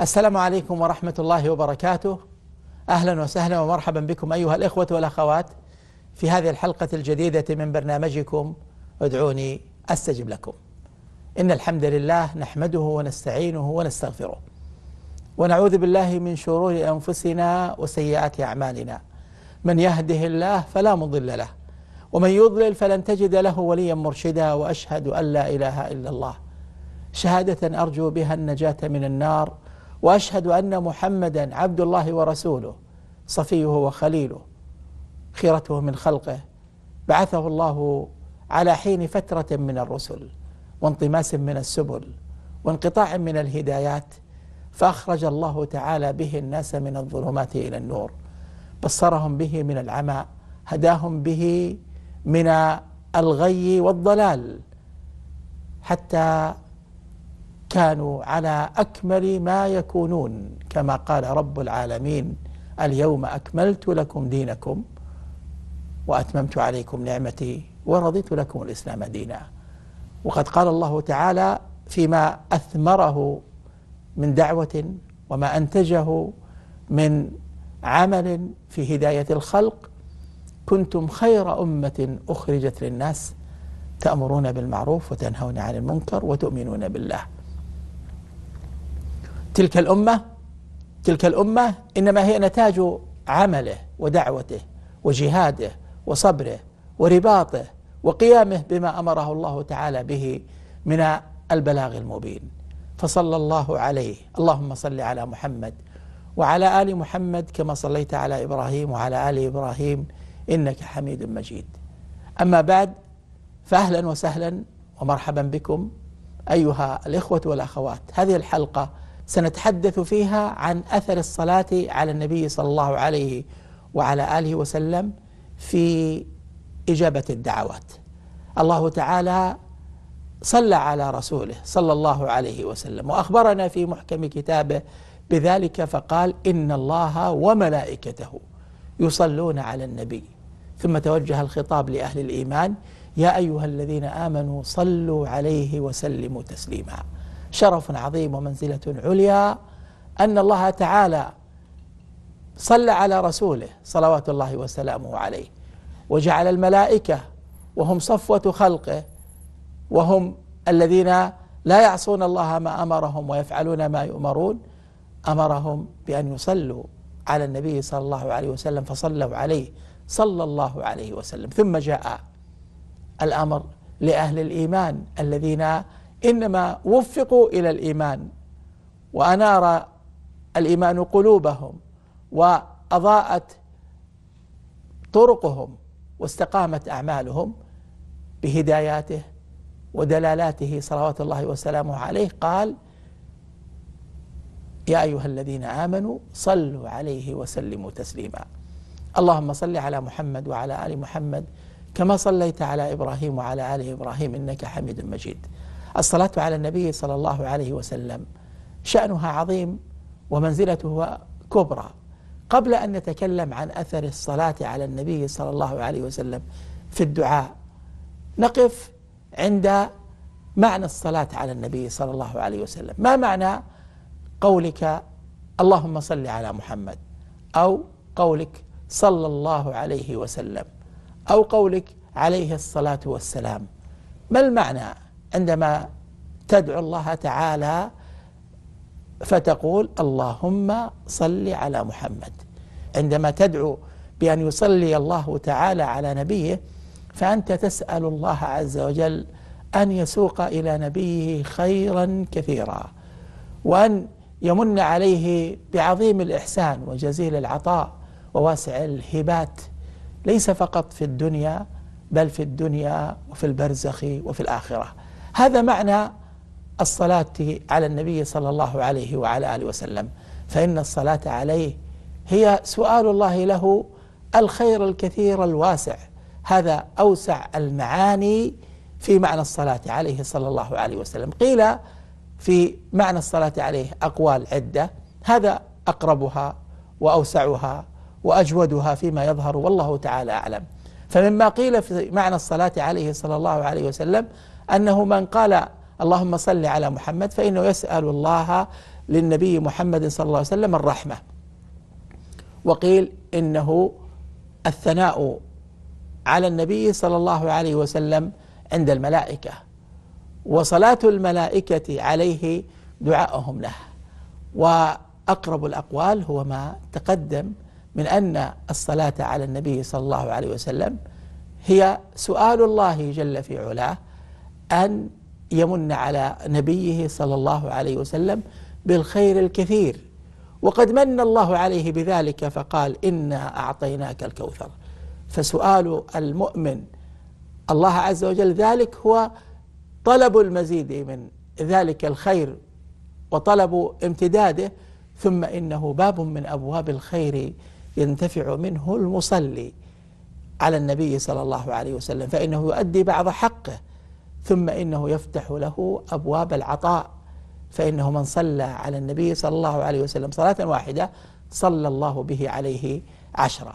السلام عليكم ورحمة الله وبركاته أهلا وسهلا ومرحبا بكم أيها الإخوة والأخوات في هذه الحلقة الجديدة من برنامجكم ادعوني أستجب لكم إن الحمد لله نحمده ونستعينه ونستغفره ونعوذ بالله من شرور أنفسنا وسيئات أعمالنا من يهده الله فلا مضل له ومن يضلل فلن تجد له وليا مرشدا وأشهد أن لا إله إلا الله شهادة أرجو بها النجاة من النار واشهد ان محمدا عبد الله ورسوله صفيه وخليله خيرته من خلقه بعثه الله على حين فتره من الرسل وانطماس من السبل وانقطاع من الهدايات فاخرج الله تعالى به الناس من الظلمات الى النور بصرهم به من العمى هداهم به من الغي والضلال حتى كانوا على أكمل ما يكونون كما قال رب العالمين اليوم أكملت لكم دينكم وأتممت عليكم نعمتي ورضيت لكم الإسلام دينا وقد قال الله تعالى فيما أثمره من دعوة وما أنتجه من عمل في هداية الخلق كنتم خير أمة أخرجت للناس تأمرون بالمعروف وتنهون عن المنكر وتؤمنون بالله تلك الأمة تلك الأمة إنما هي نتاج عمله ودعوته وجهاده وصبره ورباطه وقيامه بما أمره الله تعالى به من البلاغ المبين فصلى الله عليه اللهم صل على محمد وعلى آل محمد كما صليت على إبراهيم وعلى آل إبراهيم إنك حميد مجيد أما بعد فأهلا وسهلا ومرحبا بكم أيها الإخوة والأخوات هذه الحلقة سنتحدث فيها عن أثر الصلاة على النبي صلى الله عليه وعلى آله وسلم في إجابة الدعوات الله تعالى صلى على رسوله صلى الله عليه وسلم وأخبرنا في محكم كتابه بذلك فقال إن الله وملائكته يصلون على النبي ثم توجه الخطاب لأهل الإيمان يا أيها الذين آمنوا صلوا عليه وسلموا تسليماً شرف عظيم ومنزلة عليا أن الله تعالى صلى على رسوله صلوات الله وسلامه عليه وجعل الملائكة وهم صفوة خلقه وهم الذين لا يعصون الله ما أمرهم ويفعلون ما يؤمرون أمرهم بأن يصلوا على النبي صلى الله عليه وسلم فصلوا عليه صلى الله عليه وسلم ثم جاء الأمر لأهل الإيمان الذين انما وفقوا الى الايمان وانار الايمان قلوبهم واضاءت طرقهم واستقامت اعمالهم بهداياته ودلالاته صلوات الله وسلامه عليه قال يا ايها الذين امنوا صلوا عليه وسلموا تسليما اللهم صل على محمد وعلى ال محمد كما صليت على ابراهيم وعلى ال ابراهيم انك حميد مجيد الصلاة على النبي صلى الله عليه وسلم شأنها عظيم ومنزلته كبرى قبل أن نتكلم عن أثر الصلاة على النبي صلى الله عليه وسلم في الدعاء نقف عند معنى الصلاة على النبي صلى الله عليه وسلم ما معنى قولك اللهم صل على محمد أو قولك صلى الله عليه وسلم أو قولك عليه الصلاة والسلام ما المعنى عندما تدعو الله تعالى فتقول اللهم صل على محمد عندما تدعو بأن يصلي الله تعالى على نبيه فأنت تسأل الله عز وجل أن يسوق إلى نبيه خيرا كثيرا وأن يمن عليه بعظيم الإحسان وجزيل العطاء وواسع الهبات ليس فقط في الدنيا بل في الدنيا وفي البرزخ وفي الآخرة هذا معنى الصلاة على النبي صلى الله عليه وعلى آله وسلم فإن الصلاة عليه هي سؤال الله له الخير الكثير الواسع هذا أوسع المعاني في معنى الصلاة عليه صلى الله عليه وسلم قيل في معنى الصلاة عليه أقوال عدة هذا أقربها وأوسعها وأجودها فيما يظهر والله تعالى أعلم فمما قيل في معنى الصلاة عليه صلى الله عليه وسلم انه من قال اللهم صل على محمد فانه يسال الله للنبي محمد صلى الله عليه وسلم الرحمه وقيل انه الثناء على النبي صلى الله عليه وسلم عند الملائكه وصلاه الملائكه عليه دعاءهم له واقرب الاقوال هو ما تقدم من ان الصلاه على النبي صلى الله عليه وسلم هي سؤال الله جل في علاه أن يمن على نبيه صلى الله عليه وسلم بالخير الكثير وقد من الله عليه بذلك فقال إنا أعطيناك الكوثر فسؤال المؤمن الله عز وجل ذلك هو طلب المزيد من ذلك الخير وطلب امتداده ثم إنه باب من أبواب الخير ينتفع منه المصلي على النبي صلى الله عليه وسلم فإنه يؤدي بعض حقه ثم إنه يفتح له أبواب العطاء فإنه من صلى على النبي صلى الله عليه وسلم صلاة واحدة صلى الله به عليه عشرا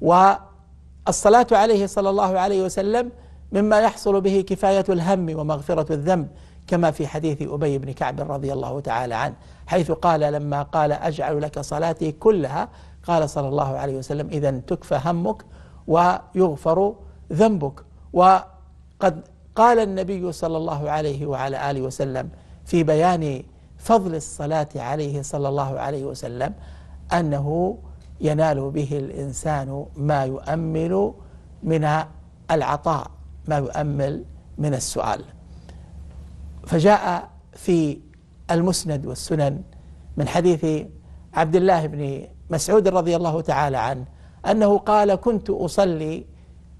والصلاة عليه صلى الله عليه وسلم مما يحصل به كفاية الهم ومغفرة الذنب كما في حديث أبي بن كعب رضي الله تعالى عنه حيث قال لما قال أجعل لك صلاتي كلها قال صلى الله عليه وسلم إذا تكفى همك ويغفر ذنبك وقد قال النبي صلى الله عليه وعلى آله وسلم في بيان فضل الصلاة عليه صلى الله عليه وسلم أنه ينال به الإنسان ما يؤمل من العطاء ما يؤمل من السؤال فجاء في المسند والسنن من حديث عبد الله بن مسعود رضي الله تعالى عنه أنه قال كنت أصلي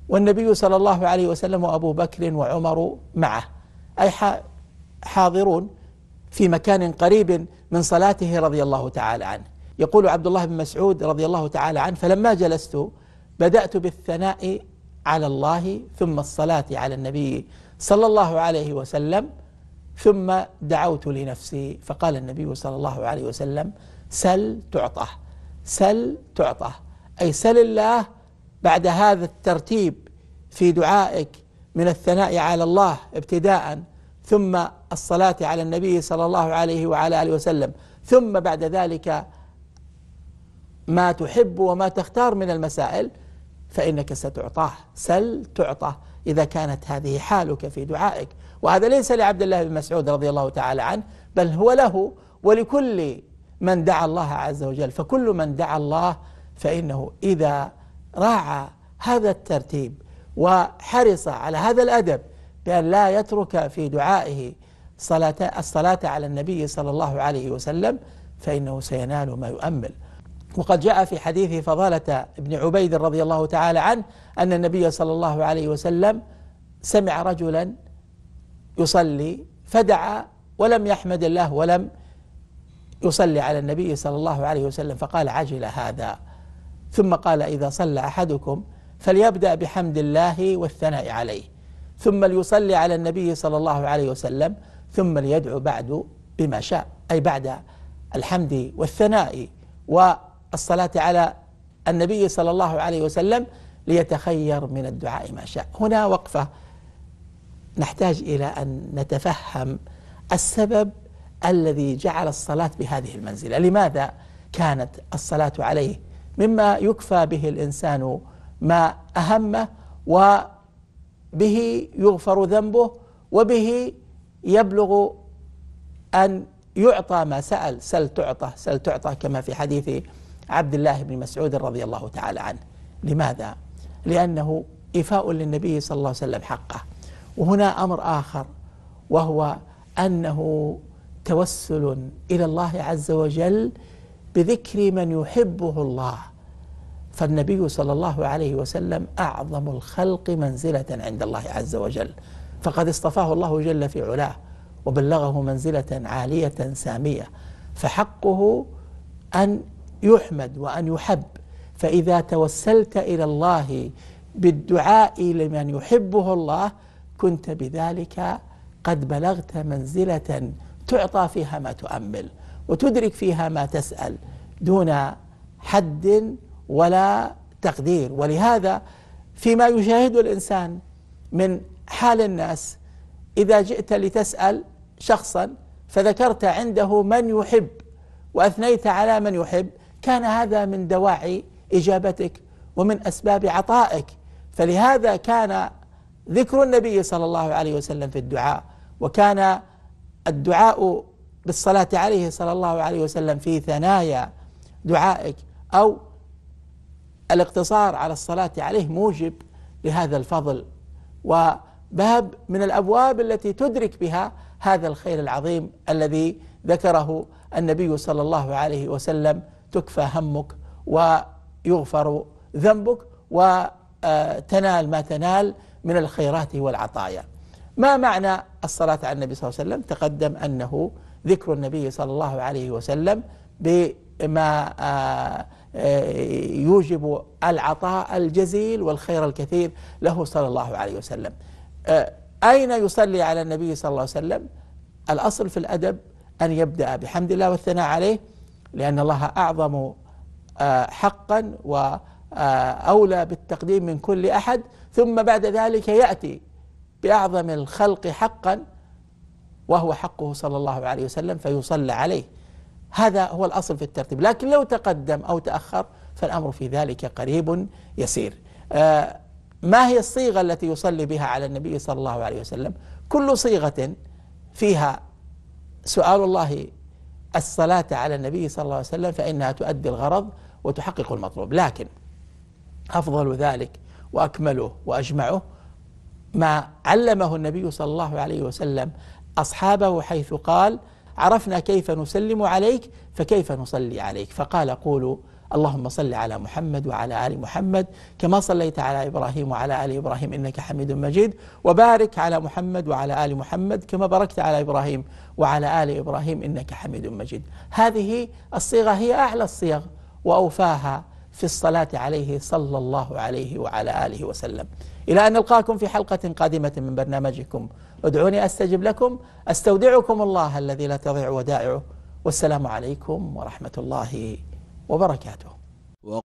والنبي صلى الله عليه وسلم وأبو بكر وعمر معه أي حاضرون في مكان قريب من صلاته رضي الله تعالى عنه يقول عبد الله بن مسعود رضي الله تعالى عنه فلما جلست بدأت بالثناء على الله ثم الصلاة على النبي صلى الله عليه وسلم ثم دعوت لنفسي فقال النبي صلى الله عليه وسلم سل تعطه سل تعطه أي سل الله بعد هذا الترتيب في دعائك من الثناء على الله ابتداء ثم الصلاة على النبي صلى الله عليه وعلى آله وسلم ثم بعد ذلك ما تحب وما تختار من المسائل فإنك ستعطاه سل تعطى إذا كانت هذه حالك في دعائك وهذا ليس لعبد الله بن مسعود رضي الله تعالى عنه بل هو له ولكل من دعا الله عز وجل فكل من دعا الله فإنه إذا راعى هذا الترتيب وحرص على هذا الأدب بأن لا يترك في دعائه صلاة الصلاة على النبي صلى الله عليه وسلم فإنه سينال ما يؤمل وقد جاء في حديث فضالة ابن عبيد رضي الله تعالى عنه أن النبي صلى الله عليه وسلم سمع رجلا يصلي فدعا ولم يحمد الله ولم يصلي على النبي صلى الله عليه وسلم فقال عجل هذا ثم قال إذا صلى أحدكم فليبدأ بحمد الله والثناء عليه ثم ليصلي على النبي صلى الله عليه وسلم ثم ليدعو بعد بما شاء أي بعد الحمد والثناء والصلاة على النبي صلى الله عليه وسلم ليتخير من الدعاء ما شاء هنا وقفة نحتاج إلى أن نتفهم السبب الذي جعل الصلاة بهذه المنزلة لماذا كانت الصلاة عليه مما يكفى به الإنسان ما أهمه وبه يغفر ذنبه وبه يبلغ أن يعطى ما سأل سل تعطى سل تعطى كما في حديث عبد الله بن مسعود رضي الله تعالى عنه لماذا؟ لأنه إيفاء للنبي صلى الله عليه وسلم حقه وهنا أمر آخر وهو أنه توسل إلى الله عز وجل بذكر من يحبه الله فالنبي صلى الله عليه وسلم أعظم الخلق منزلة عند الله عز وجل فقد اصطفاه الله جل في علاه وبلغه منزلة عالية سامية فحقه أن يحمد وأن يحب فإذا توسلت إلى الله بالدعاء لمن يحبه الله كنت بذلك قد بلغت منزلة تعطى فيها ما تؤمل وتدرك فيها ما تسأل دون حد ولا تقدير ولهذا فيما يشاهده الإنسان من حال الناس إذا جئت لتسأل شخصا فذكرت عنده من يحب وأثنيت على من يحب كان هذا من دواعي إجابتك ومن أسباب عطائك فلهذا كان ذكر النبي صلى الله عليه وسلم في الدعاء وكان الدعاء بالصلاة عليه صلى الله عليه وسلم في ثنايا دعائك أو الاقتصار على الصلاة عليه موجب لهذا الفضل وباب من الأبواب التي تدرك بها هذا الخير العظيم الذي ذكره النبي صلى الله عليه وسلم تكفى همك ويغفر ذنبك وتنال ما تنال من الخيرات والعطايا ما معنى الصلاة على النبي صلى الله عليه وسلم تقدم أنه ذكر النبي صلى الله عليه وسلم بما آه، آه، يوجب العطاء الجزيل والخير الكثير له صلى الله عليه وسلم آه، أين يصلي على النبي صلى الله عليه وسلم الأصل في الأدب أن يبدأ بحمد الله والثناء عليه لأن الله أعظم حقا وأولى بالتقديم من كل أحد ثم بعد ذلك يأتي بأعظم الخلق حقا وهو حقه صلى الله عليه وسلم فيصلى عليه هذا هو الأصل في الترتيب لكن لو تقدم أو تأخر فالأمر في ذلك قريب يسير آه، ما هي الصيغة التي يصلي بها على النبي صلى الله عليه وسلم كل صيغة فيها سؤال الله الصلاة على النبي صلى الله عليه وسلم فإنها تؤدي الغرض وتحقق المطلوب لكن أفضل ذلك وأكمله وأجمعه ما علمه النبي صلى الله عليه وسلم أصحابه حيث قال عرفنا كيف نسلم عليك فكيف نصلي عليك فقال قولوا اللهم صل على محمد وعلى ال محمد كما صليت على ابراهيم وعلى ال ابراهيم انك حميد مجيد وبارك على محمد وعلى ال محمد كما باركت على ابراهيم وعلى ال ابراهيم انك حميد مجيد. هذه الصيغه هي اعلى الصيغ واوفاها في الصلاه عليه صلى الله عليه وعلى اله وسلم. الى ان نلقاكم في حلقه قادمه من برنامجكم ادعوني أستجب لكم أستودعكم الله الذي لا تضيع ودائعه والسلام عليكم ورحمة الله وبركاته